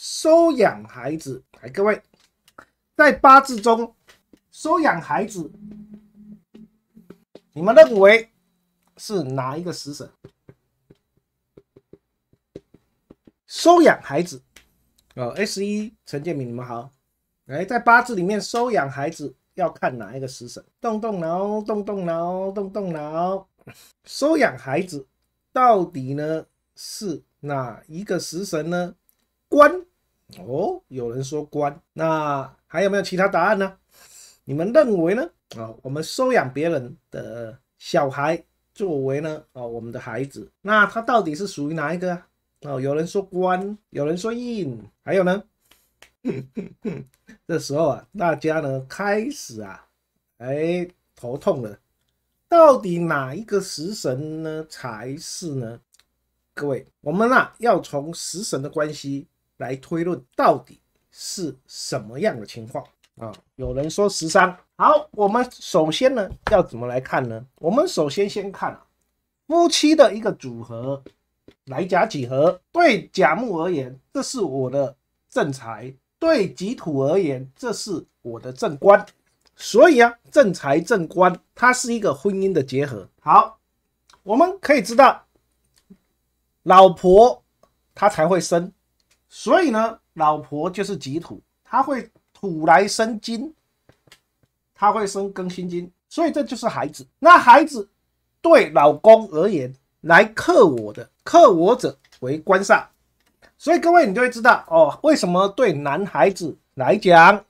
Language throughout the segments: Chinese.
收养孩子，哎，各位，在八字中收养孩子，你们认为是哪一个食神？收养孩子，呃，S 一陈建明，你们好，哎，在八字里面收养孩子要看哪一个食神？动动脑，动动脑，动动脑，收养孩子到底呢是哪一个食神呢？官。哦，有人说官，那还有没有其他答案呢？你们认为呢？啊，我们收养别人的小孩作为呢，啊，我们的孩子，那他到底是属于哪一个啊？哦，有人说官，有人说印，还有呢？这时候啊，大家呢开始啊，哎，头痛了，到底哪一个食神呢才是呢？各位，我们啊要从食神的关系。来推论到底是什么样的情况啊？有人说十三，好，我们首先呢要怎么来看呢？我们首先先看夫妻的一个组合来甲几何，对甲木而言，这是我的正财；对己土而言，这是我的正官。所以啊，正财正官，它是一个婚姻的结合。好，我们可以知道，老婆她才会生。所以呢，老婆就是己土，他会土来生金，他会生庚辛金，所以这就是孩子。那孩子对老公而言来克我的，克我者为官煞。所以各位，你就会知道哦，为什么对男孩子来讲，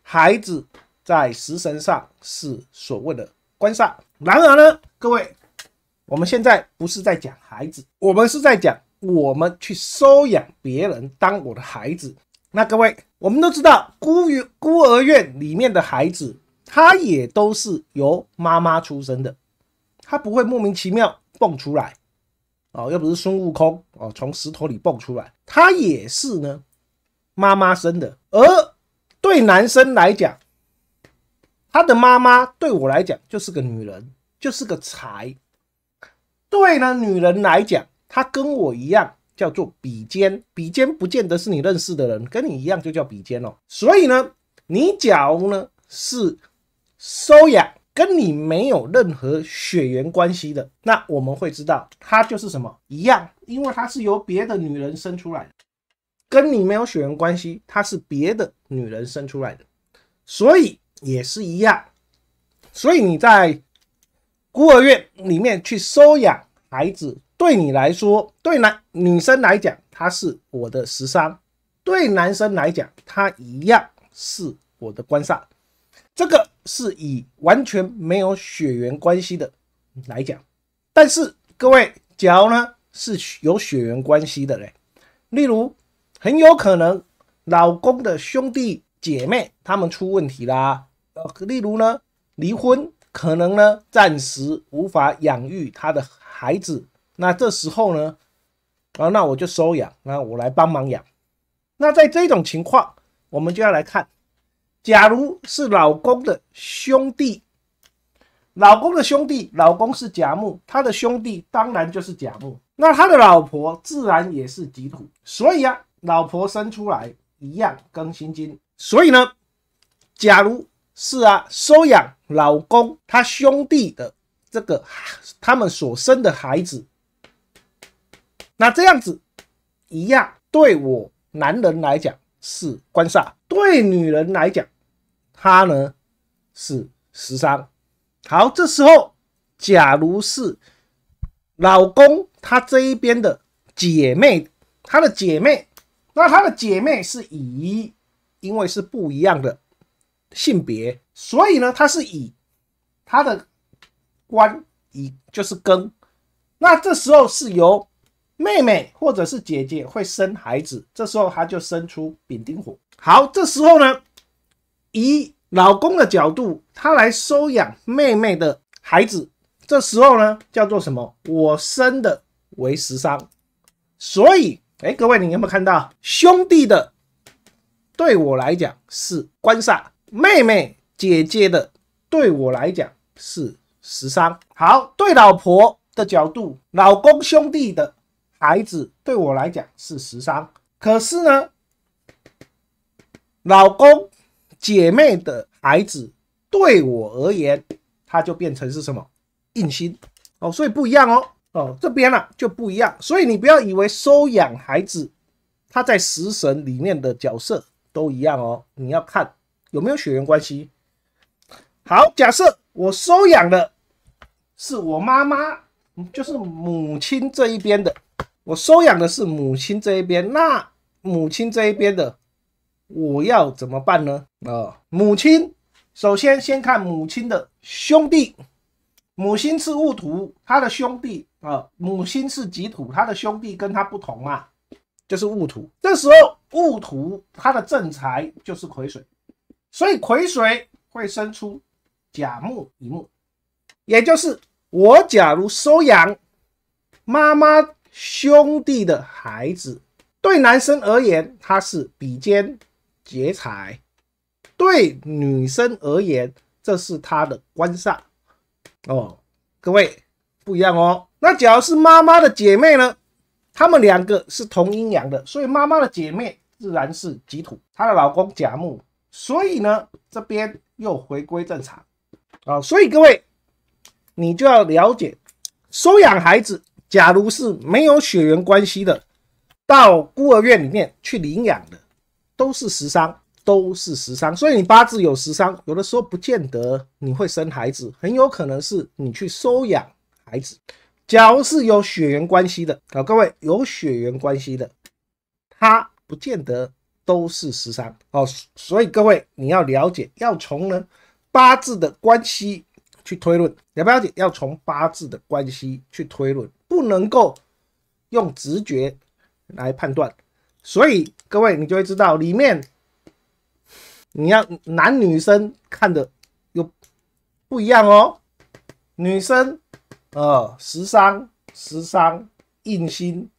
孩子在食神上是所谓的官煞。然而呢，各位，我们现在不是在讲孩子，我们是在讲。我们去收养别人当我的孩子，那各位，我们都知道孤儿孤儿院里面的孩子，他也都是由妈妈出生的，他不会莫名其妙蹦出来，哦，又不是孙悟空哦，从石头里蹦出来，他也是呢，妈妈生的。而对男生来讲，他的妈妈对我来讲就是个女人，就是个财。对呢，女人来讲。他跟我一样，叫做比肩。比肩不见得是你认识的人，跟你一样就叫比肩哦。所以呢，你假如呢是收养，跟你没有任何血缘关系的。那我们会知道，他就是什么一样，因为他是由别的女人生出来的，跟你没有血缘关系，他是别的女人生出来的，所以也是一样。所以你在孤儿院里面去收养孩子。对你来说，对男女生来讲，他是我的时尚；对男生来讲，他一样是我的观煞。这个是以完全没有血缘关系的来讲。但是各位，假如呢是有血缘关系的嘞，例如很有可能老公的兄弟姐妹他们出问题啦，呃，例如呢离婚，可能呢暂时无法养育他的孩子。那这时候呢，啊，那我就收养，那我来帮忙养。那在这种情况，我们就要来看，假如是老公的兄弟，老公的兄弟，老公是甲木，他的兄弟当然就是甲木，那他的老婆自然也是己土，所以啊，老婆生出来一样更新金。所以呢，假如是啊，收养老公他兄弟的这个他们所生的孩子。那这样子一样，对我男人来讲是官煞，对女人来讲，她呢是食伤。好，这时候假如是老公他这一边的姐妹，他的姐妹，那他的姐妹是以，因为是不一样的性别，所以呢，他是以他的官以就是庚。那这时候是由。妹妹或者是姐姐会生孩子，这时候她就生出丙丁火。好，这时候呢，以老公的角度，他来收养妹妹的孩子，这时候呢叫做什么？我生的为食伤，所以，哎，各位，你有没有看到兄弟的？对我来讲是官煞，妹妹、姐姐的对我来讲是食伤。好，对老婆的角度，老公兄弟的。孩子对我来讲是时尚，可是呢，老公、姐妹的孩子对我而言，他就变成是什么印星哦，所以不一样哦哦，这边呢就不一样，所以你不要以为收养孩子，他在食神里面的角色都一样哦，你要看有没有血缘关系。好，假设我收养的是我妈妈，就是母亲这一边的。我收养的是母亲这一边，那母亲这一边的，我要怎么办呢？啊，母亲首先先看母亲的兄弟，母亲是戊土，他的兄弟啊，母亲是己土，他的兄弟跟他不同啊，就是戊土。这时候戊土他的正财就是癸水，所以癸水会生出甲木、乙木，也就是我假如收养妈妈。兄弟的孩子，对男生而言，他是比肩劫财；对女生而言，这是他的官煞。哦，各位不一样哦。那假如是妈妈的姐妹呢？她们两个是同阴阳的，所以妈妈的姐妹自然是吉土，她的老公甲木。所以呢，这边又回归正常啊。所以各位，你就要了解收养孩子。假如是没有血缘关系的，到孤儿院里面去领养的，都是十伤，都是十伤。所以你八字有十伤，有的时候不见得你会生孩子，很有可能是你去收养孩子。假如是有血缘关系的，啊，各位有血缘关系的，他不见得都是十伤哦。所以各位你要了解，要从呢八字的关系去推论，了不了解？要从八字的关系去推论。不能够用直觉来判断，所以各位你就会知道里面你要男女生看的有不一样哦。女生，呃，十伤十伤印星，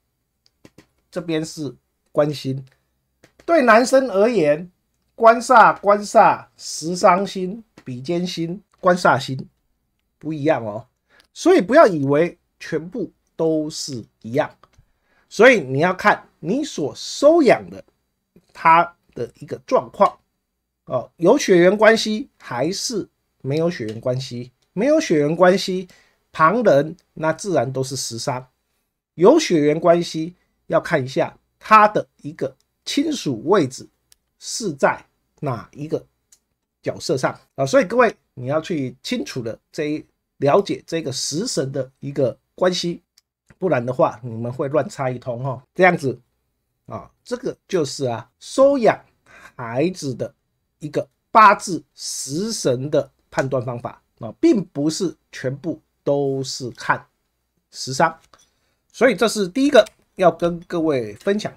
这边是关心，对男生而言，官煞官煞十伤星、比肩星、官煞星不一样哦。所以不要以为全部。都是一样，所以你要看你所收养的他的一个状况哦，有血缘关系还是没有血缘关系？没有血缘关系，旁人那自然都是食伤；有血缘关系，要看一下他的一个亲属位置是在哪一个角色上啊。所以各位，你要去清楚的这一了解这个食神的一个关系。不然的话，你们会乱猜一通哈，这样子啊，这个就是啊，收养孩子的一个八字食神的判断方法啊，并不是全部都是看食伤，所以这是第一个要跟各位分享。